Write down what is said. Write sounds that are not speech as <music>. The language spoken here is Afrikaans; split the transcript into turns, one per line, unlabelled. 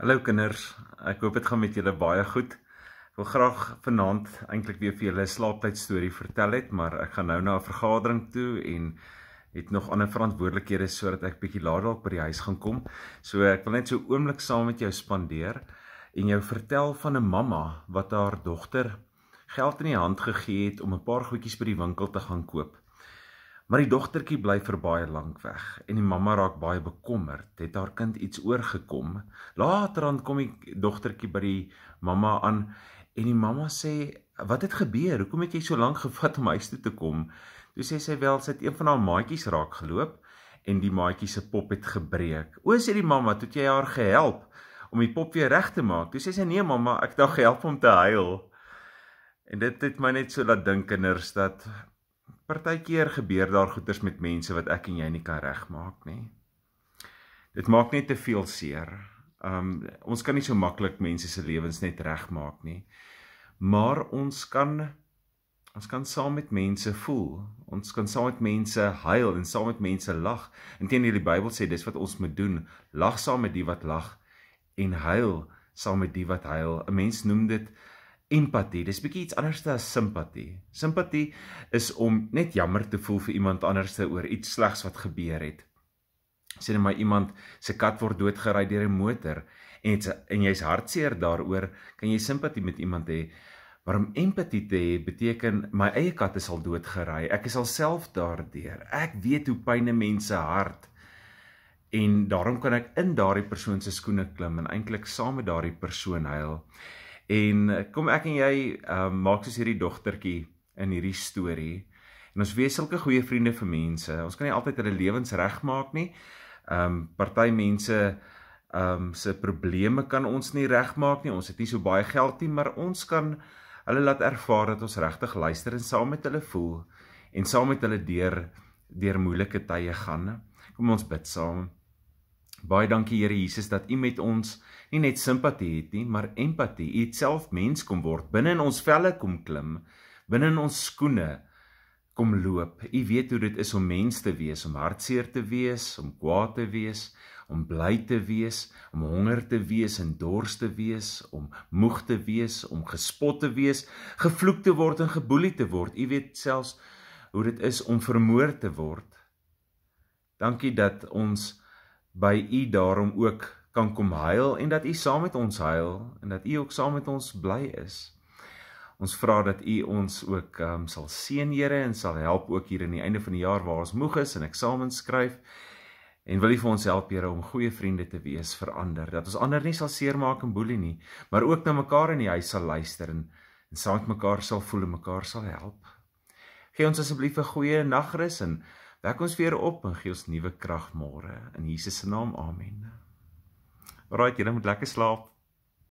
Hallo kinders, ek hoop dit gaan met julle baie goed. Ek wil graag vanaand eintlik weer vir julle 'n slaaptyd storie vertel het, maar ek gaan nou na 'n vergadering toe en het nog ander verantwoordelikhede sodat ek bietjie later dalk by die huis gaan kom. So ek wil net so oomblik saam met jou spandeer en jou vertel van 'n mamma wat haar dogter geld in die hand gegee het om 'n paar goedjies by die winkel te gaan koop. Maar die dogtertjie bly vir baie lank weg en die mamma raak baie bekommerd. Het haar kind iets oorgekom? Laterand kom die dogtertjie by die mamma aan en die mamma sê: "Wat het gebeur? Hoekom het jy so lank <laughs> gevat om huis toe te kom?" Toe sê sy: "Wel, sy het een van haar maatjies raak geloop en die maatjie se pop het gebreek." O, sê die mamma, "Toe jy haar gehelp om die pop weer reg te maak." Toe sê sy: "Nee, mamma, ek het haar gehelp om te huil." En dit het my net so laat dink kinders dat Partykeer gebeur daar goeters met mense wat ek en jy nie kan regmaak nie. Dit maak net te veel seer. Um ons kan nie so maklik mense se lewens net regmaak nie. Maar ons kan ons kan saam met mense voel. Ons kan saam met mense huil en saam met mense lag. Inteendeel die Bybel sê dis wat ons moet doen. Lag saam met die wat lag en huil saam met die wat huil. 'n Mens noem dit Empatie, dis bietjie iets anders as simpatie. Simpatie is om net jammer te voel vir iemand anders oor iets slegs wat gebeur het. Sê net maar iemand se kat word doodgery deur 'n motor en het, en jy's hartseer daaroor, kan jy simpatie met iemand hê. Maar om empatie te hê beteken my eie kat is al doodgery. Ek is alself daardeur. Ek weet hoe pyn 'n mens se hart. En daarom kan ek in daardie persoon se skoene klim en eintlik saam met daardie persoon huil. En eh, kom ek en jy um, maak soos hierdie dogtertjie in hierdie storie. En ons wees sulke goeie vriende vir mense. Ons kan nie altyd hulle lewens regmaak nie. Ehm um, party mense ehm um, se probleme kan ons nie regmaak nie. Ons het nie so baie geld nie, maar ons kan hulle laat ervaar dat ons regtig luister en saam met hulle voel en saam met hulle deur deur moeilike tye gaan. Kom ons bid saam. Baie dankie Here Jesus dat U met ons nie net simpatie het nie, maar empatie. U het self mens kom word, binne in ons velle kom klim, binne in ons skoene kom loop. U weet hoe dit is om mens te wees, om hartseer te wees, om kwaad te wees, om bly te wees, om honger te wees en dors te wees, om moeg te wees, om gespot te wees, gevloek te word en geboelie te word. U weet selfs hoe dit is om vermoor te word. Dankie dat ons by u daarom ook kan kom huil en dat u saam met ons huil en dat u ook saam met ons bly is. Ons vra dat u ons ook um, sal seën Here en sal help ook hier in die einde van die jaar waar ons moeg is en eksamens skryf en wil u vir ons help Here om goeie vriende te wees vir ander, dat ons ander nie sal seermaak en boelie nie, maar ook na mekaar in die huis sal luister en, en saam met mekaar sal voel en mekaar sal help. Gee ons asseblief 'n goeie nagrus en Wek ons weer op en gee ons nuwe krag môre in Jesus se naam. Amen. Alraai, julle moet lekker slaap.